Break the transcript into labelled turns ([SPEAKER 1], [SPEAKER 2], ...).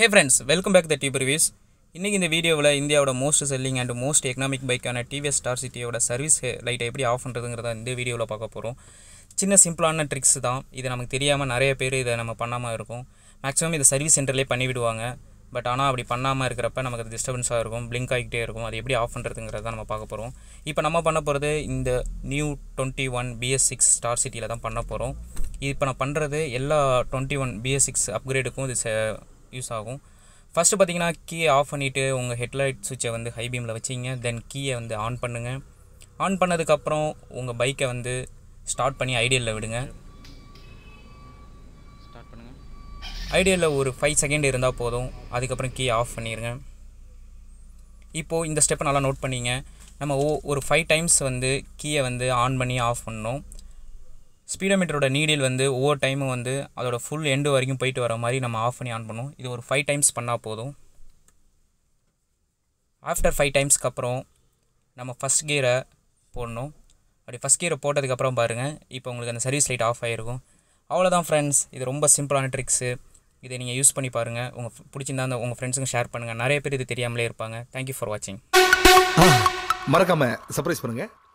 [SPEAKER 1] hey friends welcome back the tube reviews இன்றைக்கி இந்த வீடியோவில் இந்தியாவோட most selling and most economic பைக்கான டிவிஎஸ் ஸ்டார் சிட்டியோட சர்வீஸ் லைட்டை எப்படி ஆஃப் பண்ணுறதுங்கிறத இந்த வீடியோவில் பார்க்க போகிறோம் சின்ன சிம்பிளான ட்ரிக்ஸ் தான் இது நமக்கு தெரியாமல் நிறைய பேர் இதை நம்ம பண்ணாமல் இருக்கும் மேக்ஸிமம் இதை சர்வீஸ் சென்டர்லேயே பண்ணிவிடுவாங்க பட் ஆனால் அப்படி பண்ணாமல் இருக்கிறப்ப நமக்கு அது டிஸ்டர்பன்ஸாக இருக்கும் பிளிங்க் ஆகிக்கிட்டே இருக்கும் அது எப்படி ஆஃப் பண்ணுறதுங்கிறத நம்ம பார்க்க போகிறோம் இப்போ நம்ம பண்ண போகிறது இந்த new twenty one BS six Star சிட்டியில் தான் பண்ண போகிறோம் இப்போ நான் பண்ணுறது எல்லா டுவெண்ட்டி ஒன் பிஎஸ் சிக்ஸ் அப்கிரேடுக்கும் இது eh, யூஸ் ஆகும் ஃபஸ்ட்டு பார்த்தீங்கன்னா கீயை ஆஃப் பண்ணிவிட்டு உங்கள் ஹெட்லைட் சுவிட்சை வந்து ஹை பீமில் வச்சிங்க தென் கீயை வந்து ஆன் பண்ணுங்கள் ஆன் பண்ணதுக்கப்புறம் உங்கள் பைக்கை வந்து ஸ்டார்ட் பண்ணி ஐடியலில் விடுங்க ஸ்டார்ட் பண்ணுங்கள் ஐடியலில் ஒரு ஃபைவ் செகண்ட் இருந்தால் போதும் அதுக்கப்புறம் கீயை ஆஃப் பண்ணிடுங்க இப்போது இந்த ஸ்டெப்பை நல்லா நோட் பண்ணிங்க நம்ம ஓ ஒரு ஃபைவ் டைம்ஸ் வந்து கீயை வந்து ஆன் பண்ணி ஆஃப் பண்ணோம் ஸ்பீடோமீட்டரோட நீடில் வந்து ஒவ்வொரு டைமும் வந்து அதோடய ஃபுல் எண்டு வரைக்கும் போயிட்டு வர மாதிரி நம்ம ஆஃப் பண்ணி ஆன் பண்ணுவோம் இது ஒரு ஃபைவ் டைம்ஸ் பண்ணால் போதும் ஆஃப்டர் ஃபைவ் டைம்ஸ்க்கு அப்புறம் நம்ம ஃபஸ்ட் கியரை போடணும் அப்படி ஃபஸ்ட் கியரை போட்டதுக்கப்புறம் பாருங்கள் இப்போ உங்களுக்கு அந்த சர்வீஸ் லைட் ஆஃப் ஆகிருக்கும் அவ்வளோதான் ஃப்ரெண்ட்ஸ் இது ரொம்ப சிம்பிளான ட்ரிக்ஸு இதை நீங்கள் யூஸ் பண்ணி பாருங்கள் உங்கள் பிடிச்சிருந்தா அந்த உங்கள் ஃப்ரெண்ட்ஸுக்கும் ஷேர் பண்ணுங்கள் நிறைய பேர் இது தெரியாமலே இருப்பாங்க தேங்க்யூ ஃபார் வாட்சிங்
[SPEAKER 2] மறக்காமல் சர்ப்ரைஸ் பண்ணுங்கள்